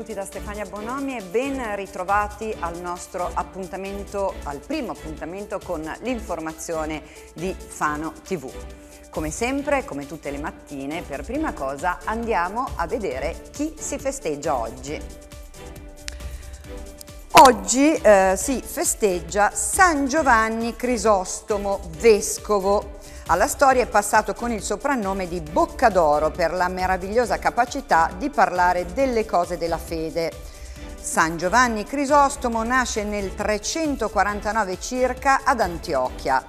tutti da Stefania Bonomi e ben ritrovati al nostro appuntamento, al primo appuntamento con l'informazione di Fano TV. Come sempre, come tutte le mattine, per prima cosa andiamo a vedere chi si festeggia oggi. Oggi eh, si festeggia San Giovanni Crisostomo, vescovo alla storia è passato con il soprannome di Bocca d'Oro per la meravigliosa capacità di parlare delle cose della fede. San Giovanni Crisostomo nasce nel 349 circa ad Antiochia.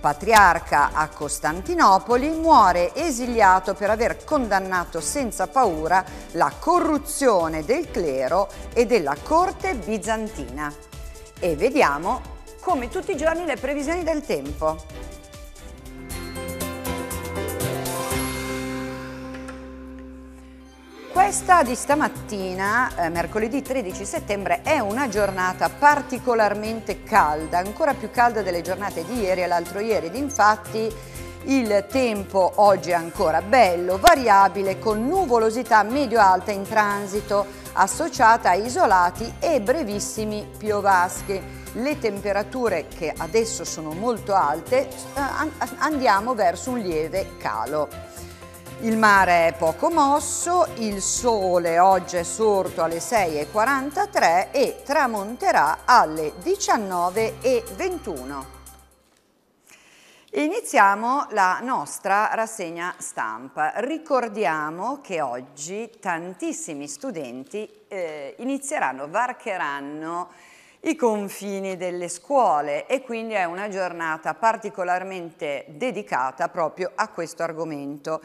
Patriarca a Costantinopoli, muore esiliato per aver condannato senza paura la corruzione del clero e della corte bizantina. E vediamo, come tutti i giorni, le previsioni del tempo. Questa di stamattina, eh, mercoledì 13 settembre, è una giornata particolarmente calda, ancora più calda delle giornate di ieri e l'altro ieri. Infatti il tempo oggi è ancora bello, variabile, con nuvolosità medio-alta in transito, associata a isolati e brevissimi piovaschi. Le temperature, che adesso sono molto alte, eh, andiamo verso un lieve calo. Il mare è poco mosso, il sole oggi è sorto alle 6.43 e tramonterà alle 19.21. Iniziamo la nostra rassegna stampa. Ricordiamo che oggi tantissimi studenti eh, inizieranno, varcheranno i confini delle scuole e quindi è una giornata particolarmente dedicata proprio a questo argomento.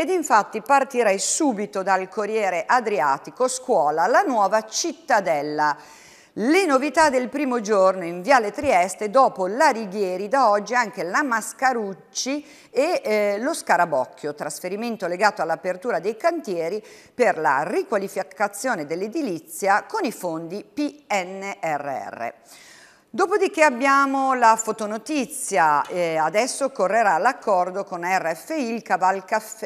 Ed infatti partirei subito dal Corriere Adriatico, scuola, la nuova cittadella. Le novità del primo giorno in Viale Trieste, dopo la Righieri, da oggi anche la Mascarucci e eh, lo Scarabocchio, trasferimento legato all'apertura dei cantieri per la riqualificazione dell'edilizia con i fondi PNRR. Dopodiché abbiamo la fotonotizia, eh, adesso correrà l'accordo con RFI,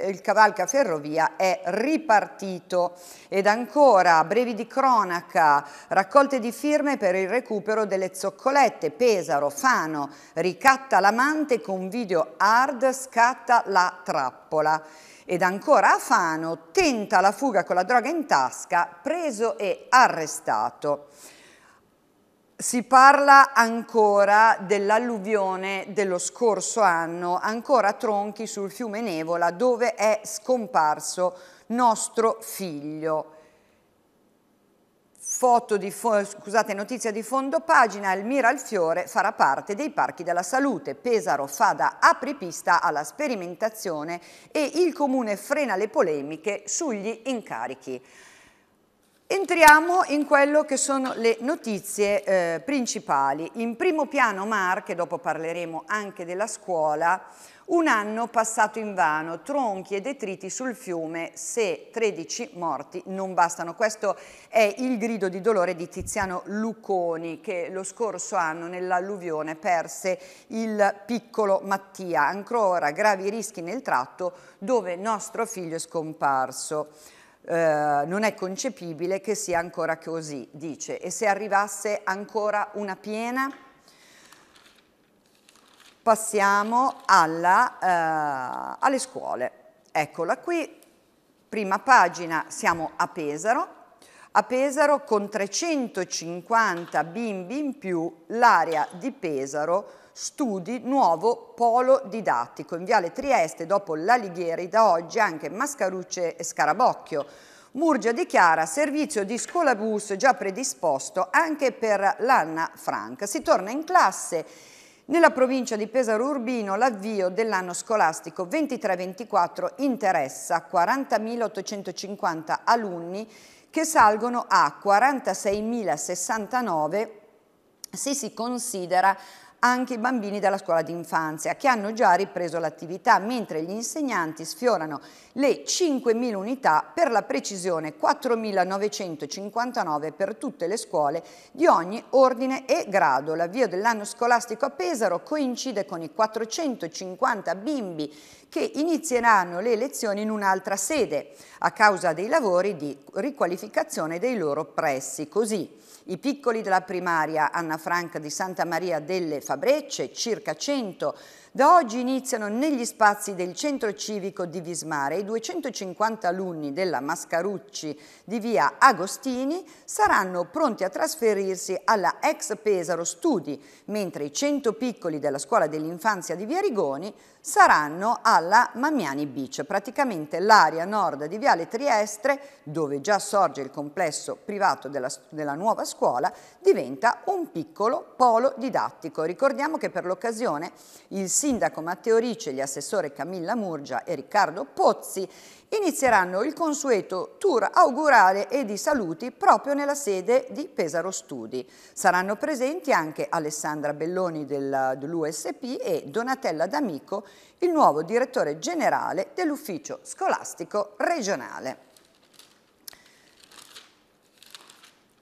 il cavalcaferrovia è ripartito ed ancora brevi di cronaca, raccolte di firme per il recupero delle zoccolette, Pesaro, Fano, ricatta l'amante con video hard, scatta la trappola. Ed ancora a Fano tenta la fuga con la droga in tasca, preso e arrestato si parla ancora dell'alluvione dello scorso anno, ancora tronchi sul fiume Nevola dove è scomparso nostro figlio. Di scusate, notizia di fondo pagina, il Miralfiore farà parte dei parchi della salute, Pesaro fa da apripista alla sperimentazione e il comune frena le polemiche sugli incarichi. Entriamo in quello che sono le notizie eh, principali. In primo piano Mar, che dopo parleremo anche della scuola, un anno passato in vano, tronchi e detriti sul fiume, se 13 morti non bastano. Questo è il grido di dolore di Tiziano Lucconi che lo scorso anno nell'alluvione perse il piccolo Mattia. Ancora gravi rischi nel tratto dove nostro figlio è scomparso. Eh, non è concepibile che sia ancora così, dice, e se arrivasse ancora una piena? Passiamo alla, eh, alle scuole. Eccola qui, prima pagina, siamo a Pesaro, a Pesaro con 350 bimbi in più l'area di Pesaro Studi nuovo polo didattico in Viale Trieste dopo l'Alighieri da oggi anche Mascarucce e Scarabocchio. Murgia dichiara servizio di scolabus già predisposto anche per l'Anna Frank. Si torna in classe nella provincia di Pesaro Urbino l'avvio dell'anno scolastico 23-24 interessa 40.850 alunni che salgono a 46.069 se si considera anche i bambini della scuola d'infanzia che hanno già ripreso l'attività mentre gli insegnanti sfiorano le 5.000 unità per la precisione 4.959 per tutte le scuole di ogni ordine e grado. L'avvio dell'anno scolastico a Pesaro coincide con i 450 bimbi che inizieranno le lezioni in un'altra sede a causa dei lavori di riqualificazione dei loro pressi. Così i piccoli della primaria Anna Franca di Santa Maria delle Fabrecce, circa 100 da oggi iniziano negli spazi del centro civico di Vismare i 250 alunni della Mascarucci di via Agostini saranno pronti a trasferirsi alla ex Pesaro Studi, mentre i 100 piccoli della scuola dell'infanzia di via Rigoni saranno alla Mamiani Beach, praticamente l'area nord di Viale Triestre, dove già sorge il complesso privato della, della nuova scuola, diventa un piccolo polo didattico. Ricordiamo che per l'occasione il sindaco Matteo Ricci e gli assessori Camilla Murgia e Riccardo Pozzi inizieranno il consueto tour augurale e di saluti proprio nella sede di Pesaro Studi. Saranno presenti anche Alessandra Belloni dell'USP e Donatella D'Amico, il nuovo direttore generale dell'ufficio scolastico regionale.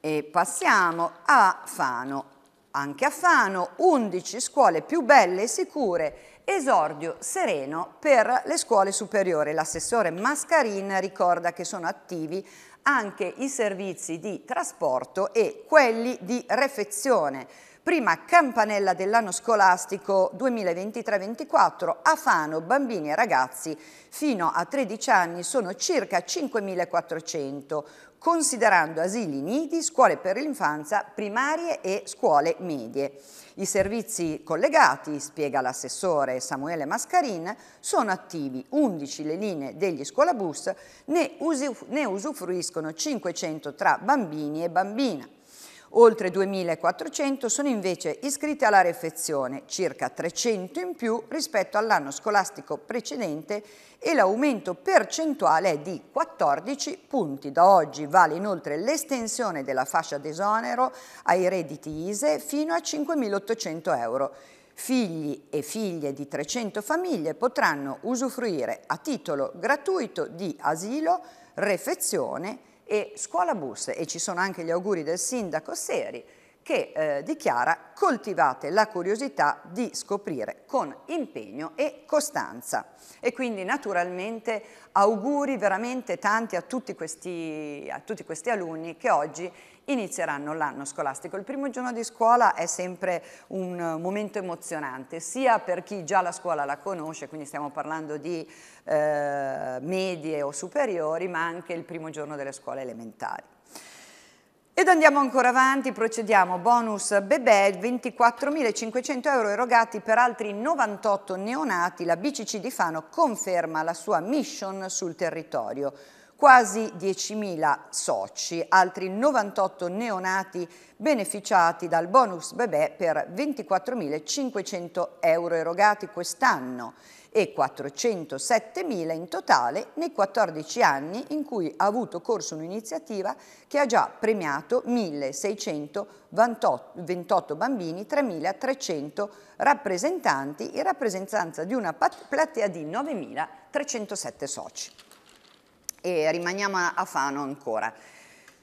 E passiamo a Fano. Anche a Fano, 11 scuole più belle e sicure, esordio sereno per le scuole superiori. L'assessore Mascarin ricorda che sono attivi anche i servizi di trasporto e quelli di refezione. Prima campanella dell'anno scolastico 2023-24 a Fano bambini e ragazzi fino a 13 anni sono circa 5.400, considerando asili nidi, scuole per l'infanzia, primarie e scuole medie. I servizi collegati, spiega l'assessore Samuele Mascarin, sono attivi 11 le linee degli scuolabus, ne usufruiscono 500 tra bambini e bambina. Oltre 2.400 sono invece iscritte alla refezione, circa 300 in più rispetto all'anno scolastico precedente e l'aumento percentuale è di 14 punti. Da oggi vale inoltre l'estensione della fascia d'esonero ai redditi ISE fino a 5.800 euro. Figli e figlie di 300 famiglie potranno usufruire a titolo gratuito di asilo, refezione e e scuola bus e ci sono anche gli auguri del sindaco Seri che eh, dichiara coltivate la curiosità di scoprire con impegno e costanza. E quindi naturalmente auguri veramente tanti a tutti questi, a tutti questi alunni che oggi inizieranno l'anno scolastico. Il primo giorno di scuola è sempre un eh, momento emozionante, sia per chi già la scuola la conosce, quindi stiamo parlando di eh, medie o superiori, ma anche il primo giorno delle scuole elementari. Ed andiamo ancora avanti, procediamo, bonus bebè, 24.500 euro erogati per altri 98 neonati, la BCC di Fano conferma la sua mission sul territorio quasi 10.000 soci, altri 98 neonati beneficiati dal bonus bebè per 24.500 euro erogati quest'anno e 407.000 in totale nei 14 anni in cui ha avuto corso un'iniziativa che ha già premiato 1.628 bambini, 3.300 rappresentanti in rappresentanza di una platea di 9.307 soci e rimaniamo a Fano ancora.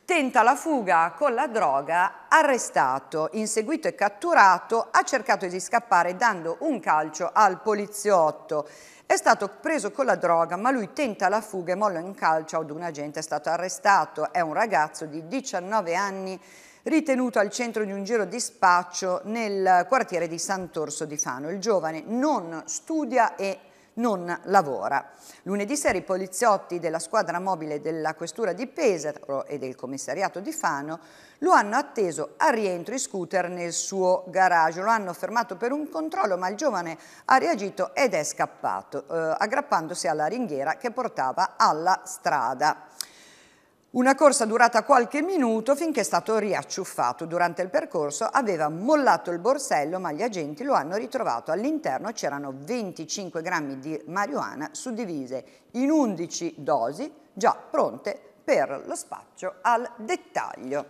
Tenta la fuga con la droga, arrestato, inseguito e catturato, ha cercato di scappare dando un calcio al poliziotto. È stato preso con la droga, ma lui tenta la fuga e molla un calcio ad un agente, è stato arrestato. È un ragazzo di 19 anni ritenuto al centro di un giro di spaccio nel quartiere di Sant'Orso di Fano. Il giovane non studia e non lavora. Lunedì sera i poliziotti della squadra mobile della questura di Pesaro e del commissariato di Fano lo hanno atteso a rientro in scooter nel suo garage, lo hanno fermato per un controllo ma il giovane ha reagito ed è scappato eh, aggrappandosi alla ringhiera che portava alla strada. Una corsa durata qualche minuto finché è stato riacciuffato. Durante il percorso aveva mollato il borsello ma gli agenti lo hanno ritrovato. All'interno c'erano 25 grammi di marijuana suddivise in 11 dosi già pronte per lo spaccio al dettaglio.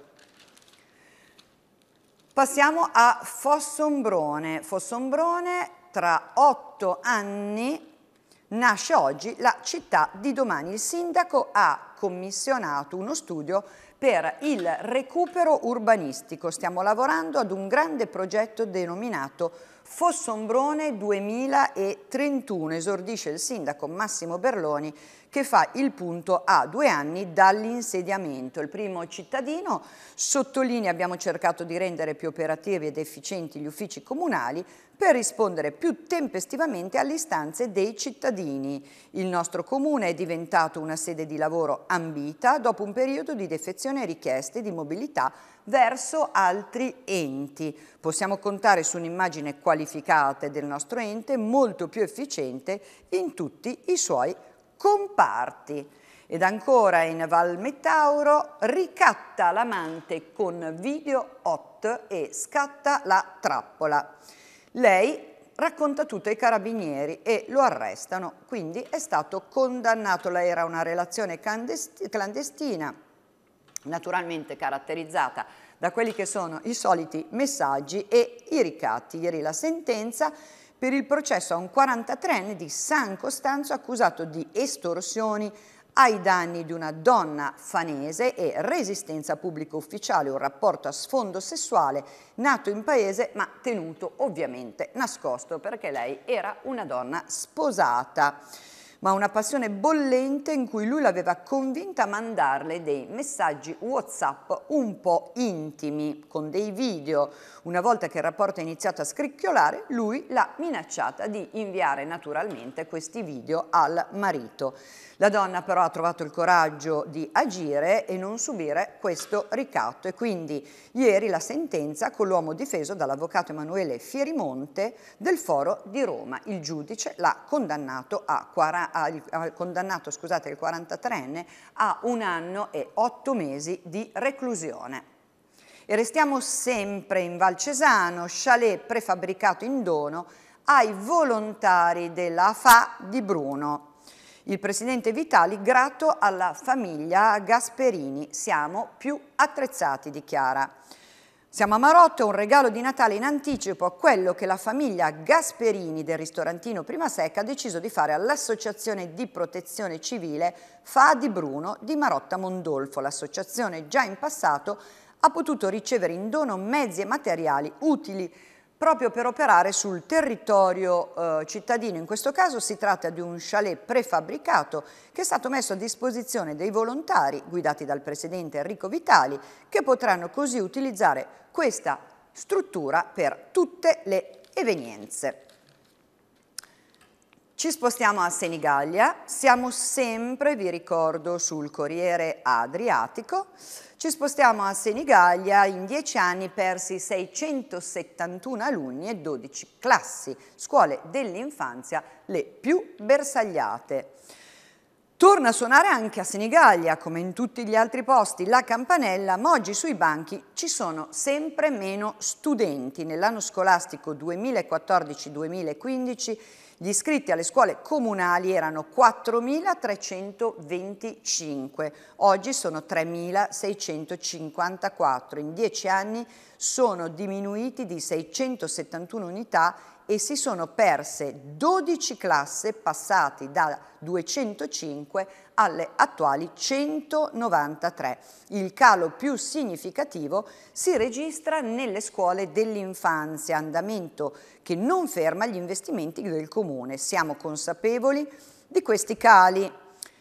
Passiamo a Fossombrone. Fossombrone tra 8 anni Nasce oggi la città di domani. Il sindaco ha commissionato uno studio per il recupero urbanistico. Stiamo lavorando ad un grande progetto denominato Fossombrone 2031 esordisce il sindaco Massimo Berloni che fa il punto a due anni dall'insediamento. Il primo cittadino sottolinea abbiamo cercato di rendere più operativi ed efficienti gli uffici comunali per rispondere più tempestivamente alle istanze dei cittadini. Il nostro comune è diventato una sede di lavoro ambita dopo un periodo di defezione e richieste di mobilità verso altri enti. Possiamo contare su un'immagine qualificata del nostro ente molto più efficiente in tutti i suoi comparti. Ed ancora in Val Metauro ricatta l'amante con video hot e scatta la trappola. Lei racconta tutto ai carabinieri e lo arrestano, quindi è stato condannato. Lei era una relazione clandestina naturalmente caratterizzata da quelli che sono i soliti messaggi e i ricatti. Ieri la sentenza per il processo a un 43enne di San Costanzo accusato di estorsioni ai danni di una donna fanese e resistenza pubblico ufficiale, un rapporto a sfondo sessuale nato in paese ma tenuto ovviamente nascosto perché lei era una donna sposata ma una passione bollente in cui lui l'aveva convinta a mandarle dei messaggi Whatsapp un po' intimi, con dei video. Una volta che il rapporto è iniziato a scricchiolare, lui l'ha minacciata di inviare naturalmente questi video al marito. La donna però ha trovato il coraggio di agire e non subire questo ricatto e quindi ieri la sentenza con l'uomo difeso dall'avvocato Emanuele Fierimonte del Foro di Roma. Il giudice l'ha condannato, a, a, condannato scusate, il 43enne a un anno e otto mesi di reclusione. E restiamo sempre in Valcesano, chalet prefabbricato in dono ai volontari della FA di Bruno. Il presidente Vitali, grato alla famiglia Gasperini, siamo più attrezzati, dichiara. Siamo a Marotto, un regalo di Natale in anticipo a quello che la famiglia Gasperini del ristorantino Prima Secca ha deciso di fare all'Associazione di Protezione Civile Fa di Bruno di Marotta Mondolfo. L'associazione già in passato ha potuto ricevere in dono mezzi e materiali utili proprio per operare sul territorio eh, cittadino. In questo caso si tratta di un chalet prefabbricato che è stato messo a disposizione dei volontari guidati dal presidente Enrico Vitali che potranno così utilizzare questa struttura per tutte le evenienze. Ci spostiamo a Senigallia, siamo sempre, vi ricordo, sul Corriere Adriatico. Ci spostiamo a Senigallia, in dieci anni persi 671 alunni e 12 classi, scuole dell'infanzia le più bersagliate. Torna a suonare anche a Senigallia, come in tutti gli altri posti, la campanella, ma oggi sui banchi ci sono sempre meno studenti. Nell'anno scolastico 2014-2015 gli iscritti alle scuole comunali erano 4.325, oggi sono 3.654. In dieci anni sono diminuiti di 671 unità e si sono perse 12 classi passate da 205 alle attuali 193. Il calo più significativo si registra nelle scuole dell'infanzia, andamento che non ferma gli investimenti del Comune. Siamo consapevoli di questi cali,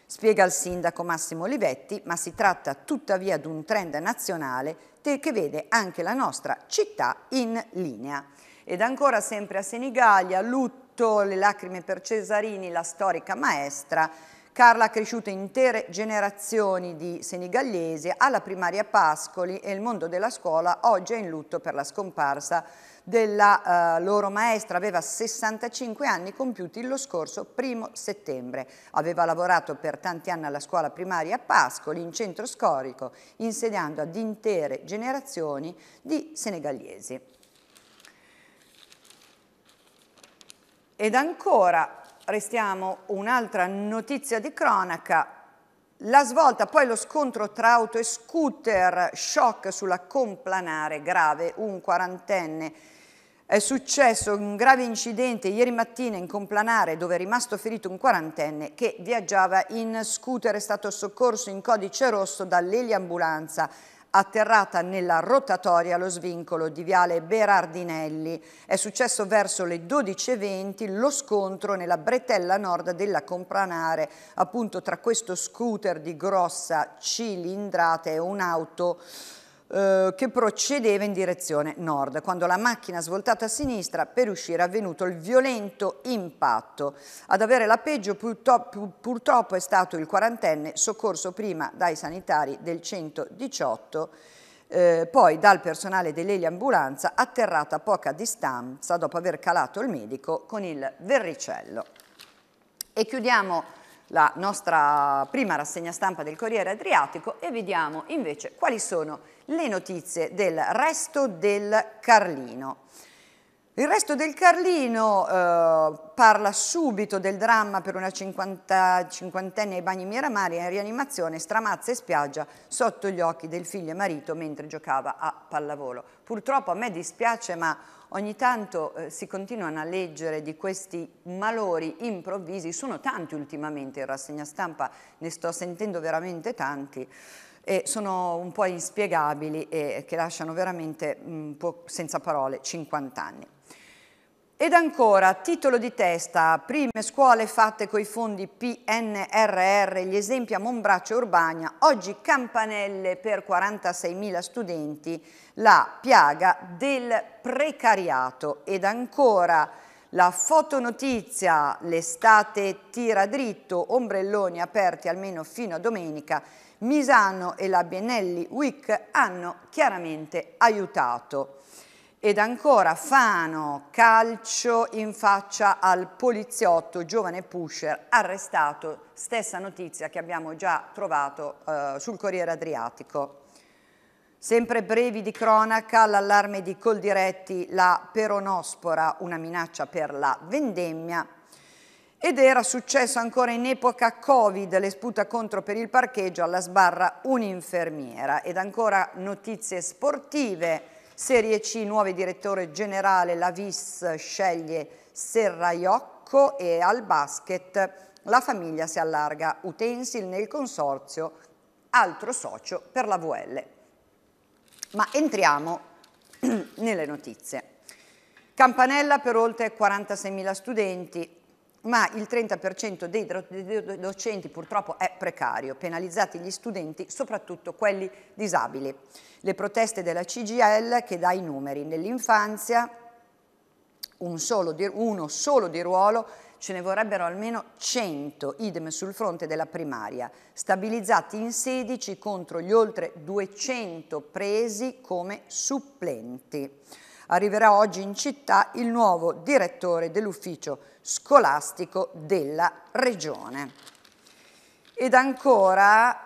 spiega il sindaco Massimo Olivetti, ma si tratta tuttavia di un trend nazionale che vede anche la nostra città in linea. Ed ancora sempre a Senigallia, lutto, le lacrime per Cesarini, la storica maestra, Carla ha cresciuto intere generazioni di senigallesi alla primaria Pascoli e il mondo della scuola oggi è in lutto per la scomparsa della eh, loro maestra. Aveva 65 anni compiuti lo scorso primo settembre. Aveva lavorato per tanti anni alla scuola primaria Pascoli in centro scorico insediando ad intere generazioni di senegallesi. Ed ancora, restiamo un'altra notizia di cronaca, la svolta, poi lo scontro tra auto e scooter, shock sulla complanare grave, un quarantenne. È successo un grave incidente ieri mattina in Complanare dove è rimasto ferito un quarantenne che viaggiava in scooter, è stato soccorso in codice rosso dall'eliambulanza atterrata nella rotatoria allo svincolo di Viale Berardinelli. È successo verso le 12.20 lo scontro nella bretella nord della Compranare, appunto tra questo scooter di grossa cilindrata e un'auto eh, che procedeva in direzione nord, quando la macchina svoltata a sinistra per uscire è avvenuto il violento impatto. Ad avere la peggio purtroppo è stato il quarantenne soccorso prima dai sanitari del 118 eh, poi dal personale dell'eliambulanza atterrata a poca distanza dopo aver calato il medico con il verricello. E chiudiamo la nostra prima rassegna stampa del Corriere Adriatico e vediamo invece quali sono le notizie del resto del Carlino. Il resto del Carlino eh, parla subito del dramma per una cinquantenne ai bagni Miramari in rianimazione, stramazza e spiaggia sotto gli occhi del figlio e marito mentre giocava a pallavolo. Purtroppo a me dispiace ma ogni tanto eh, si continuano a leggere di questi malori improvvisi, sono tanti ultimamente in rassegna stampa, ne sto sentendo veramente tanti, e sono un po' inspiegabili e che lasciano veramente mh, mm, senza parole 50 anni. Ed ancora, titolo di testa, prime scuole fatte coi fondi PNRR, gli esempi a Monbraccio e Urbagna, oggi campanelle per 46.000 studenti, la piaga del precariato. Ed ancora, la fotonotizia, l'estate tira dritto, ombrelloni aperti almeno fino a domenica, Misano e la Biennelli Week hanno chiaramente aiutato. Ed ancora Fano, calcio in faccia al poliziotto, giovane pusher, arrestato, stessa notizia che abbiamo già trovato eh, sul Corriere Adriatico. Sempre brevi di cronaca, l'allarme di Coldiretti, la peronospora, una minaccia per la vendemmia. Ed era successo ancora in epoca Covid, le sputa contro per il parcheggio alla sbarra un'infermiera. Ed ancora notizie sportive Serie C, nuovo direttore generale, la VIS sceglie Serraiocco e al basket la famiglia si allarga, Utensil nel consorzio, altro socio per la VL. Ma entriamo nelle notizie. Campanella per oltre 46.000 studenti, ma il 30% dei docenti purtroppo è precario, penalizzati gli studenti, soprattutto quelli disabili. Le proteste della CGL che dà i numeri, nell'infanzia un solo uno solo di ruolo ce ne vorrebbero almeno 100, idem sul fronte della primaria, stabilizzati in 16 contro gli oltre 200 presi come supplenti. Arriverà oggi in città il nuovo direttore dell'ufficio scolastico della regione. Ed ancora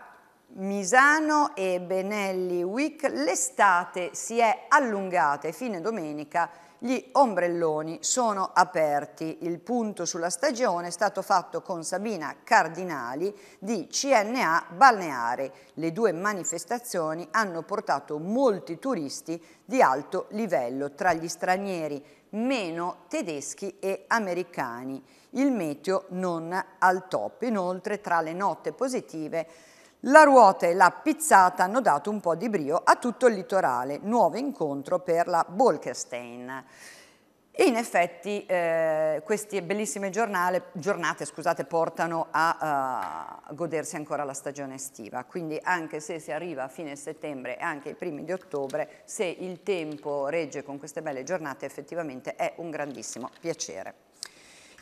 Misano e Benelli Week, l'estate si è allungata e fine domenica gli ombrelloni sono aperti. Il punto sulla stagione è stato fatto con Sabina Cardinali di CNA Balneare. Le due manifestazioni hanno portato molti turisti di alto livello tra gli stranieri, meno tedeschi e americani. Il meteo non al top. Inoltre tra le note positive la ruota e la pizzata hanno dato un po' di brio a tutto il litorale, nuovo incontro per la Bolkestein. E in effetti eh, queste bellissime giornale, giornate scusate, portano a, a eh, godersi ancora la stagione estiva, quindi anche se si arriva a fine settembre e anche i primi di ottobre, se il tempo regge con queste belle giornate effettivamente è un grandissimo piacere.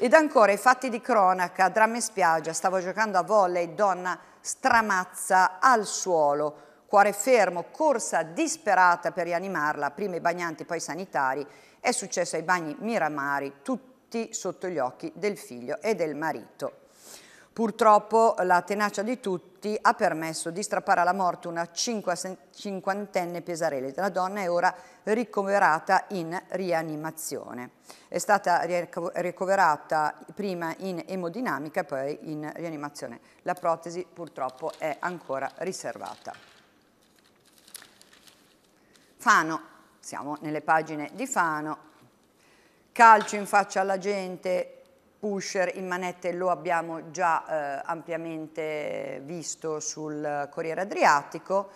Ed ancora i fatti di cronaca, drammi spiaggia, stavo giocando a volley, donna stramazza al suolo. Cuore fermo, corsa disperata per rianimarla, prima i bagnanti, poi i sanitari. È successo ai bagni Miramari, tutti sotto gli occhi del figlio e del marito. Purtroppo la tenacia di tutti ha permesso di strappare alla morte una cinquantenne pesarelese. La donna è ora ricoverata in rianimazione. È stata ricoverata prima in emodinamica e poi in rianimazione. La protesi purtroppo è ancora riservata. Fano, siamo nelle pagine di Fano. Calcio in faccia alla gente, pusher in manette lo abbiamo già eh, ampiamente visto sul Corriere Adriatico,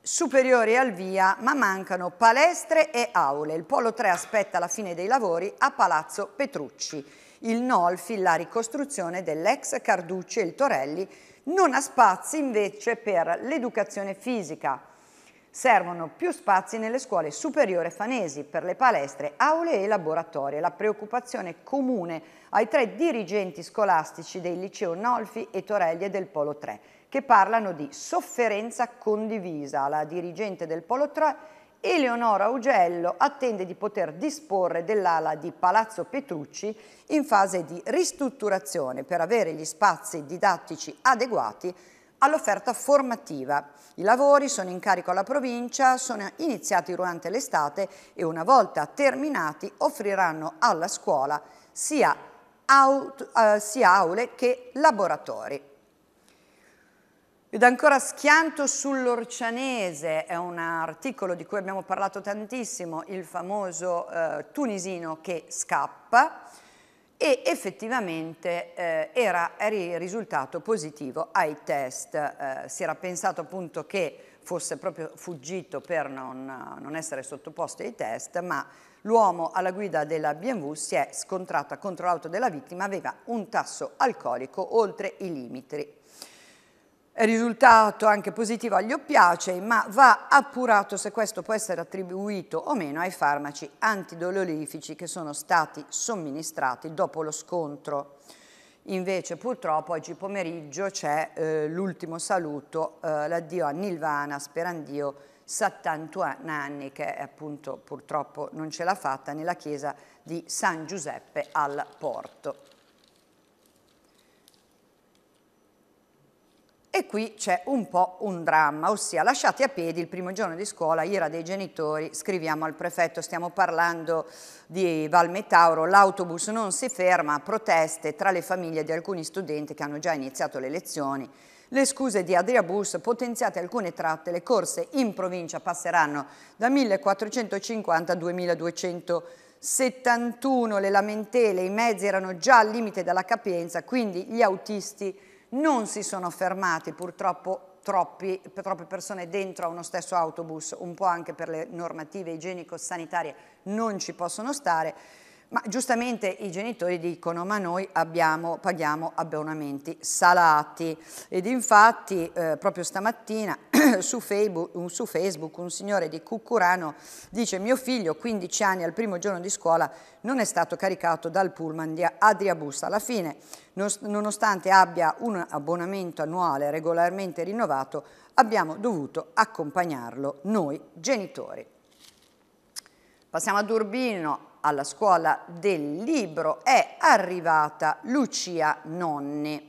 superiori al via, ma mancano palestre e aule. Il Polo 3 aspetta la fine dei lavori a Palazzo Petrucci. Il Nolfi, la ricostruzione dell'ex Carducci e il Torelli, non ha spazi invece per l'educazione fisica, Servono più spazi nelle scuole superiore fanesi per le palestre, aule e laboratori. La preoccupazione comune ai tre dirigenti scolastici dei liceo Nolfi e Torelli e del Polo 3, che parlano di sofferenza condivisa. La dirigente del Polo 3 Eleonora Ugello attende di poter disporre dell'ala di Palazzo Petrucci in fase di ristrutturazione per avere gli spazi didattici adeguati all'offerta formativa. I lavori sono in carico alla provincia, sono iniziati durante l'estate e una volta terminati offriranno alla scuola sia, aut, eh, sia aule che laboratori. Ed ancora schianto sull'orcianese, è un articolo di cui abbiamo parlato tantissimo, il famoso eh, tunisino che scappa e effettivamente eh, era, era risultato positivo ai test. Eh, si era pensato appunto che fosse proprio fuggito per non, non essere sottoposto ai test, ma l'uomo alla guida della BMW si è scontrata contro l'auto della vittima, aveva un tasso alcolico oltre i limiti risultato anche positivo agli oppiacei, ma va appurato se questo può essere attribuito o meno ai farmaci antidolorifici che sono stati somministrati dopo lo scontro. Invece purtroppo oggi pomeriggio c'è eh, l'ultimo saluto, eh, l'addio a Nilvana Sperandio, 71 anni, che appunto purtroppo non ce l'ha fatta, nella chiesa di San Giuseppe al Porto. E qui c'è un po' un dramma, ossia lasciati a piedi il primo giorno di scuola, ira dei genitori, scriviamo al prefetto, stiamo parlando di Valmetauro, l'autobus non si ferma, proteste tra le famiglie di alcuni studenti che hanno già iniziato le lezioni, le scuse di Adriabus, potenziate alcune tratte, le corse in provincia passeranno da 1450 a 2271, le lamentele, i mezzi erano già al limite della capienza, quindi gli autisti non si sono fermati purtroppo troppi, troppe persone dentro a uno stesso autobus, un po' anche per le normative igienico-sanitarie non ci possono stare, ma giustamente i genitori dicono ma noi abbiamo, paghiamo abbonamenti salati ed infatti eh, proprio stamattina su, Facebook, su Facebook un signore di Cucurano dice mio figlio 15 anni al primo giorno di scuola non è stato caricato dal pullman di Adriabusta. Alla fine nonostante abbia un abbonamento annuale regolarmente rinnovato abbiamo dovuto accompagnarlo noi genitori. Passiamo ad Urbino, alla scuola del libro è arrivata Lucia Nonni.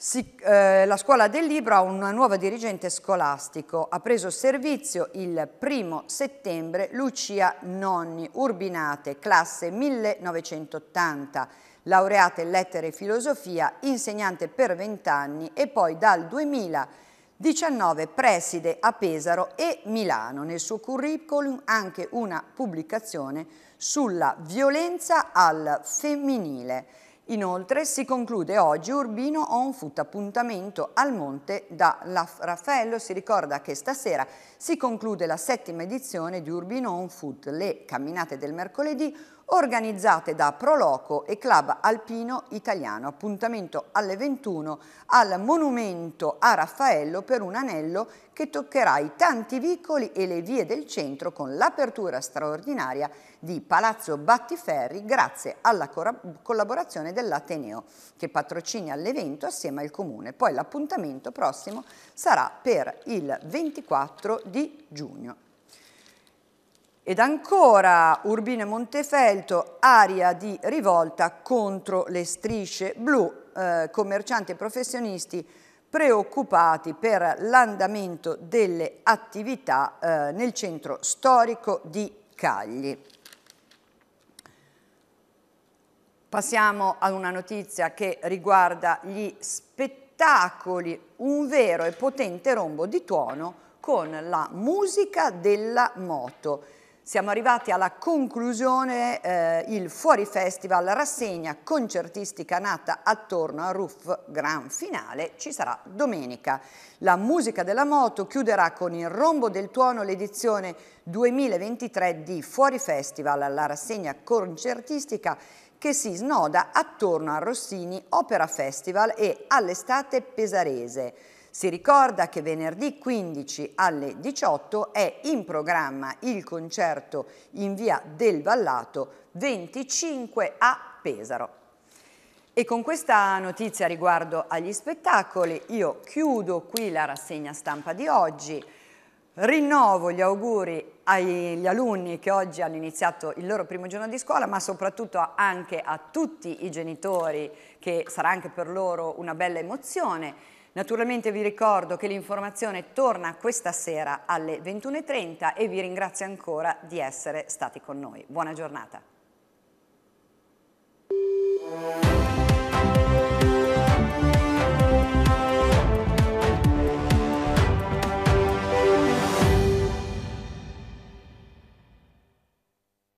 Si, eh, la scuola del libro ha una nuova dirigente scolastico, ha preso servizio il primo settembre Lucia Nonni Urbinate, classe 1980, laureata in lettere e filosofia, insegnante per vent'anni e poi dal 2000 19 preside a Pesaro e Milano, nel suo curriculum anche una pubblicazione sulla violenza al femminile. Inoltre si conclude oggi Urbino On Foot appuntamento al Monte da La Raffaello. Si ricorda che stasera si conclude la settima edizione di Urbino On Foot, le camminate del mercoledì, organizzate da Proloco e Club Alpino Italiano. Appuntamento alle 21 al Monumento a Raffaello per un anello che toccherà i tanti vicoli e le vie del centro con l'apertura straordinaria di Palazzo Battiferri grazie alla collaborazione dell'Ateneo che patrocina l'evento assieme al Comune. Poi l'appuntamento prossimo sarà per il 24 di giugno. Ed ancora Urbine Montefelto, aria di rivolta contro le strisce blu, eh, commercianti e professionisti preoccupati per l'andamento delle attività eh, nel centro storico di Cagli. Passiamo a una notizia che riguarda gli spettacoli, un vero e potente rombo di tuono con la musica della moto siamo arrivati alla conclusione eh, il Fuori Festival, rassegna concertistica nata attorno a Ruff Gran Finale, ci sarà domenica. La musica della moto chiuderà con il rombo del tuono l'edizione 2023 di Fuori Festival, la rassegna concertistica che si snoda attorno a Rossini Opera Festival e all'estate pesarese. Si ricorda che venerdì 15 alle 18 è in programma il concerto in via del Vallato 25 a Pesaro. E con questa notizia riguardo agli spettacoli io chiudo qui la rassegna stampa di oggi. Rinnovo gli auguri agli alunni che oggi hanno iniziato il loro primo giorno di scuola, ma soprattutto anche a tutti i genitori che sarà anche per loro una bella emozione Naturalmente vi ricordo che l'informazione torna questa sera alle 21.30 e vi ringrazio ancora di essere stati con noi. Buona giornata.